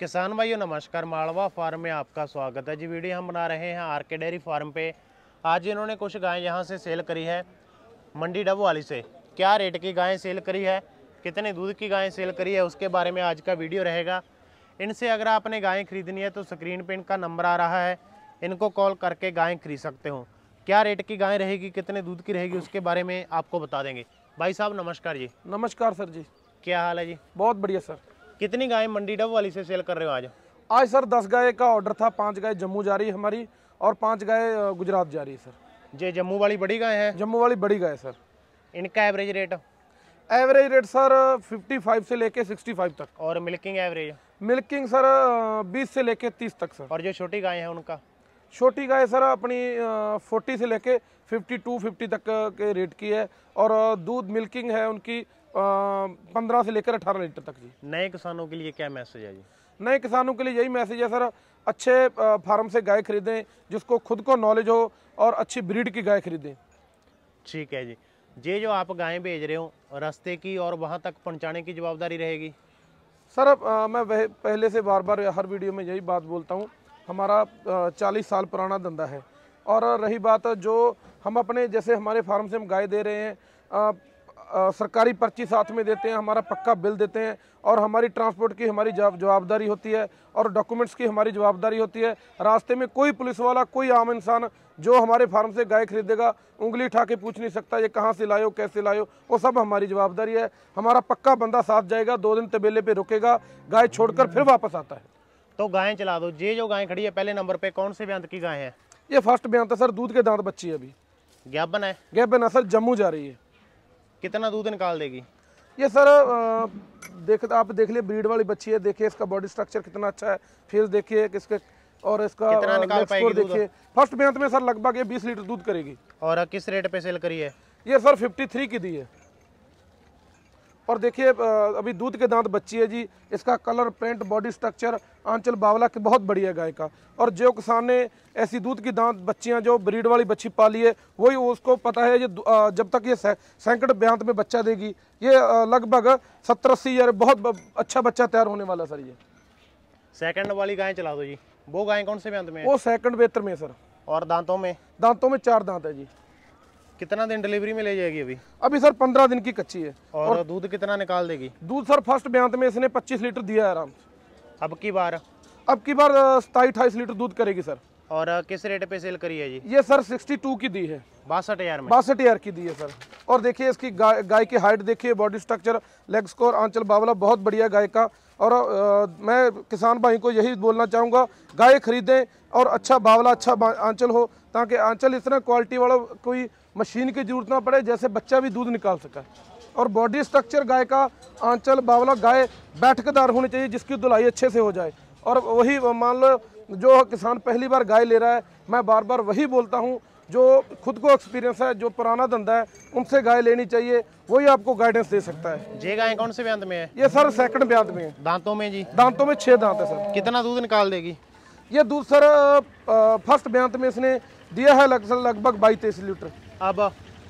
किसान भाइयों नमस्कार मालवा फार्म में आपका स्वागत है जी वीडियो हम बना रहे हैं आर के डेयरी फार्म पे आज इन्होंने कुछ गायें यहाँ से सेल करी है मंडी डब वाली से क्या रेट की गायें सेल करी है कितने दूध की गायें सेल करी है उसके बारे में आज का वीडियो रहेगा इनसे अगर आपने गायें खरीदनी है तो स्क्रीन पर इनका नंबर आ रहा है इनको कॉल करके गायें खरीद सकते हो क्या रेट की गायें रहेगी कितने दूध की रहेगी उसके बारे में आपको बता देंगे भाई साहब नमस्कार जी नमस्कार सर जी क्या हाल है जी बहुत बढ़िया सर कितनी गाय मंडी डब वाली से सेल कर रहे हो आज आज सर दस गाय का ऑर्डर था पाँच गाय जम्मू जा रही है हमारी और पाँच गाय गुजरात जा रही है सर जे जम्मू वाली बड़ी गाय है जम्मू वाली बड़ी गाय सर इनका average rate average rate sir 55 से लेके 65 तक और मिल्किंग एवरेज मिल्किंग सर 20 से लेके 30 तक सर और जो छोटी गाय है उनका छोटी गाय सर अपनी 40 से लेके 52 50 तक के रेट की है और दूध मिल्किंग है उनकी पंद्रह से लेकर अठारह लीटर तक जी नए किसानों के लिए क्या मैसेज है जी नए किसानों के लिए यही मैसेज है सर अच्छे फार्म से गाय खरीदें जिसको खुद को नॉलेज हो और अच्छी ब्रीड की गाय खरीदें ठीक है जी ये जो आप गाय भेज रहे हो रास्ते की और वहाँ तक पहुँचाने की जवाबदारी रहेगी सर आ, मैं वह पहले से बार बार हर वीडियो में यही बात बोलता हूँ हमारा चालीस साल पुराना धंधा है और रही बात जो हम अपने जैसे हमारे फार्म से हम गाय दे रहे हैं सरकारी पर्ची साथ में देते हैं हमारा पक्का बिल देते हैं और हमारी ट्रांसपोर्ट की हमारी जवाबदारी होती है और डॉक्यूमेंट्स की हमारी जवाबदारी होती है रास्ते में कोई पुलिस वाला कोई आम इंसान जो हमारे फार्म से गाय खरीदेगा उंगली उठा के पूछ नहीं सकता ये कहाँ से लायो कैसे लाए वो सब हमारी जवाबदारी है हमारा पक्का बंदा साथ जाएगा दो दिन तबेले पर रुकेगा गाय छोड़कर फिर वापस आता है तो गायें चला दो ये जो गाय खड़ी है पहले नंबर पर कौन से ब्यांत की गाय है ये फर्स्ट ब्यांत है सर दूध के दांत बच्ची है अभी गैप है गैप बना सर जम्मू जा रही है कितना दूध निकाल देगी ये सर देख आप देख लिए ब्रीड वाली बच्ची है देखिए इसका बॉडी स्ट्रक्चर कितना अच्छा है फेस देखिए किसके और इसका देखिए फर्स्ट मेहनत में सर लगभग ये बीस लीटर दूध करेगी और किस रेट पे सेल करी है ये सर फिफ्टी थ्री की दी है और देखिए अभी दूध के दांत बच्ची है जी इसका कलर प्रिंट बॉडी स्ट्रक्चर आंचल बावला के बहुत बढ़िया गाय का और जो किसान ने ऐसी दूध की दांत बच्चियां जो ब्रीड वाली बच्ची पाली है वही उसको पता है ये जब तक ये सैकड़ ब्यांत में बच्चा देगी ये लगभग सत्तर अस्सी ईयर बहुत अच्छा बच्चा तैयार होने वाला सर ये सेकंड वाली गाय चला दो जी वो गाय कौन से ब्यांत में वो सेकंड बेहतर में सर और दांतों में दांतों में चार दांत है जी कितना दिन डिलीवरी में ले जाएगी अभी अभी सर पंद्रह दिन की कच्ची है और, और दूध कितना निकाल देगी दूध सर फर्स्ट ब्यांत में इसने पच्चीस लीटर दिया है आराम से अब की बार अब की बार सताई अठाईस लीटर दूध करेगी सर और किस रेट पे सेल करी है जी ये सर 62 की दी है बासठ हजार बासठ हजार की दी है सर और देखिए इसकी गाय गाय की हाइट देखिए बॉडी स्ट्रक्चर लेग स्कोर आंचल बावला बहुत बढ़िया गाय का और आ, मैं किसान भाई को यही बोलना चाहूँगा गाय खरीदें और अच्छा बावला अच्छा आंचल हो ताकि आंचल इतना क्वालिटी वाला कोई मशीन की जरूरत ना पड़े जैसे बच्चा भी दूध निकाल सका और बॉडी स्ट्रक्चर गाय का आंचल बावला गाय बैठकदार होनी चाहिए जिसकी धुलाई अच्छे से हो जाए और वही मान लो जो किसान पहली बार गाय ले रहा है मैं बार बार वही बोलता हूँ जो खुद को एक्सपीरियंस है जो पुराना धंधा है उनसे गाय लेनी चाहिए वही आपको गाइडेंस दे सकता है ये गाय कौन से ब्यांत में है ये सर सेकंड ब्यांत में है दांतों में जी दांतों में छह दांत है सर कितना दूध निकाल देगी ये दूध सर फर्स्ट ब्यांत में इसने दिया है लग, लगभग बाईस तेईस लीटर अब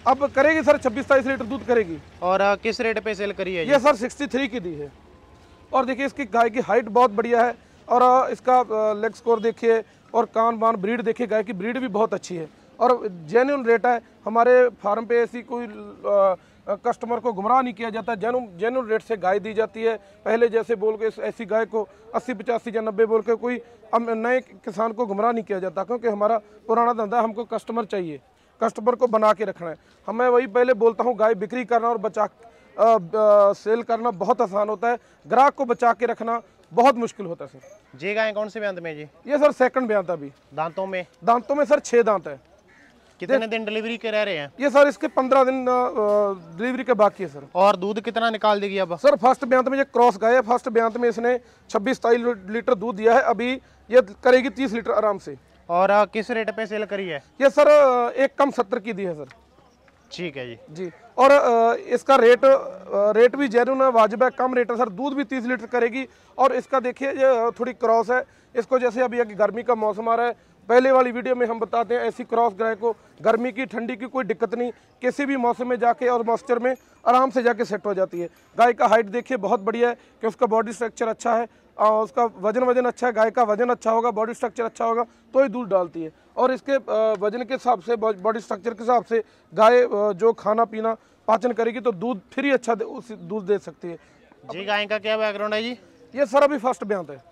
अब करेगी सर छब्बीस तेईस लीटर दूध करेगी और किस रेट पे सेल करी है ये सर सिक्सटी थ्री की दी है और देखिए इसकी गाय की हाइट बहुत बढ़िया है और इसका लेग स्कोर देखिए और कान बान ब्रीड देखिए गाय की ब्रीड भी बहुत अच्छी है और जेन्यून रेट है हमारे फार्म पे ऐसी कोई कस्टमर को गुमराह नहीं किया जाता जेनु जेनुअन रेट से गाय दी जाती है पहले जैसे बोल के ऐसी गाय को अस्सी पचासी या नब्बे बोल के कोई अब नए किसान को गुमराह नहीं किया जाता क्योंकि हमारा पुराना धंधा हमको कस्टमर चाहिए कस्टमर को बना के रखना है हमें वही पहले बोलता हूँ गाय बिक्री करना और बचा आ, आ, सेल करना बहुत आसान होता है ग्राहक को बचा के रखना बहुत मुश्किल होता है सर जी गाय कौन से ब्यांत में जी ये सर सेकंड ब्यांत अभी दांतों में दांतों में सर छह दांत है कितने दिन डिलीवरी के रह रहे हैं ये सर इसके पंद्रह दिन डिलीवरी के बाकी है सर और दूध कितना निकाल देगी अब सर फर्स्ट ब्यांत में ये क्रॉस गाय है फर्स्ट ब्यांत में इसने छब्बीस सताईस लीटर दूध दिया है अभी ये करेगी तीस लीटर आराम से और किस रेट पे सेल करी है ये सर एक कम सत्तर की दी है सर ठीक है जी जी और इसका रेट रेट भी जैरून है वाजिब है कम रेट है सर दूध भी तीस लीटर करेगी और इसका देखिए थोड़ी क्रॉस है इसको जैसे अभी गर्मी का मौसम आ रहा है पहले वाली वीडियो में हम बताते हैं ऐसी क्रॉस ग्रह को गर्मी की ठंडी की कोई दिक्कत नहीं किसी भी मौसम में जाके और मॉइस्चर में आराम से जाके सेट हो जाती है गाय का हाइट देखिए बहुत बढ़िया है कि उसका बॉडी स्ट्रक्चर अच्छा है और उसका वजन वजन अच्छा है गाय का वजन अच्छा होगा बॉडी स्ट्रक्चर अच्छा होगा तो ही दूध डालती है और इसके वजन के हिसाब से बॉडी स्ट्रक्चर के हिसाब से गाय जो खाना पीना पाचन करेगी तो दूध फिर ही अच्छा दूध दे सकती है जी गाय का क्या बैकग्राउंड है जी ये सर अभी फर्स्ट ब्यांत है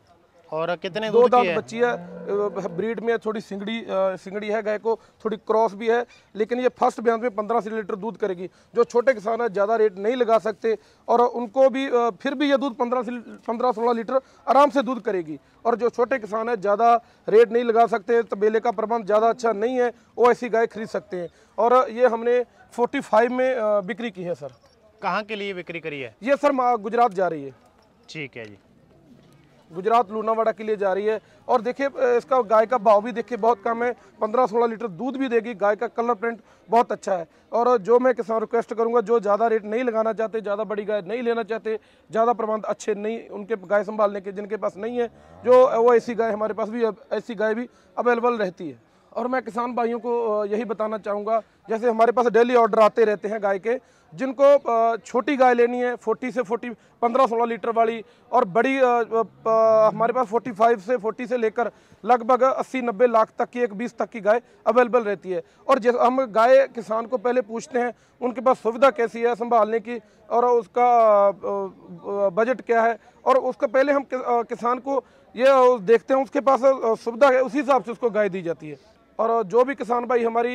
और कितने दो दांत बच्ची है ब्रीड में थोड़ी सिंगड़ी सिंगड़ी है गाय को थोड़ी क्रॉस भी है लेकिन ये फर्स्ट ब्याज में पंद्रह सी लीटर दूध करेगी जो छोटे किसान है ज़्यादा रेट नहीं लगा सकते और उनको भी फिर भी ये दूध पंद्रह से पंद्रह सोलह लीटर आराम से दूध करेगी और जो छोटे किसान है ज़्यादा रेट नहीं लगा सकते तबेले का प्रबंध ज़्यादा अच्छा नहीं है वो ऐसी गाय खरीद सकते हैं और ये हमने फोर्टी में बिक्री की है सर कहाँ के लिए बिक्री करी है ये सर गुजरात जा रही है ठीक है जी गुजरात लूनावाड़ा के लिए जा रही है और देखिए इसका गाय का भाव भी देखिए बहुत कम है पंद्रह सोलह लीटर दूध भी देगी गाय का कलर प्रिंट बहुत अच्छा है और जो मैं किसान रिक्वेस्ट करूँगा जो ज़्यादा रेट नहीं लगाना चाहते ज़्यादा बड़ी गाय नहीं लेना चाहते ज़्यादा प्रबंध अच्छे नहीं उनके गाय संभालने के जिनके पास नहीं है जो वो ऐसी गाय हमारे पास भी ऐसी गाय भी अवेलेबल रहती है और मैं किसान भाइयों को यही बताना चाहूँगा जैसे हमारे पास डेली ऑर्डर आते रहते हैं गाय के जिनको छोटी गाय लेनी है 40 से 40 15 सोलह लीटर वाली और बड़ी हमारे पास 45 से 40 से लेकर लगभग 80-90 लाख तक की एक बीस तक की गाय अवेलेबल रहती है और जैसे हम गाय किसान को पहले पूछते हैं उनके पास सुविधा कैसी है संभालने की और उसका बजट क्या है और उसका पहले हम किसान को ये देखते हैं उसके पास सुविधा है उसी हिसाब से उसको गाय दी जाती है और जो भी किसान भाई हमारी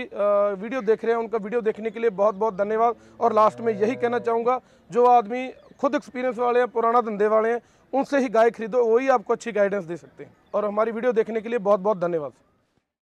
वीडियो देख रहे हैं उनका वीडियो देखने के लिए बहुत बहुत धन्यवाद और लास्ट में यही कहना चाहूँगा जो आदमी खुद एक्सपीरियंस वाले हैं पुराना धंधे वाले हैं उनसे ही गाय खरीदो वही आपको अच्छी गाइडेंस दे सकते हैं और हमारी वीडियो देखने के लिए बहुत बहुत धन्यवाद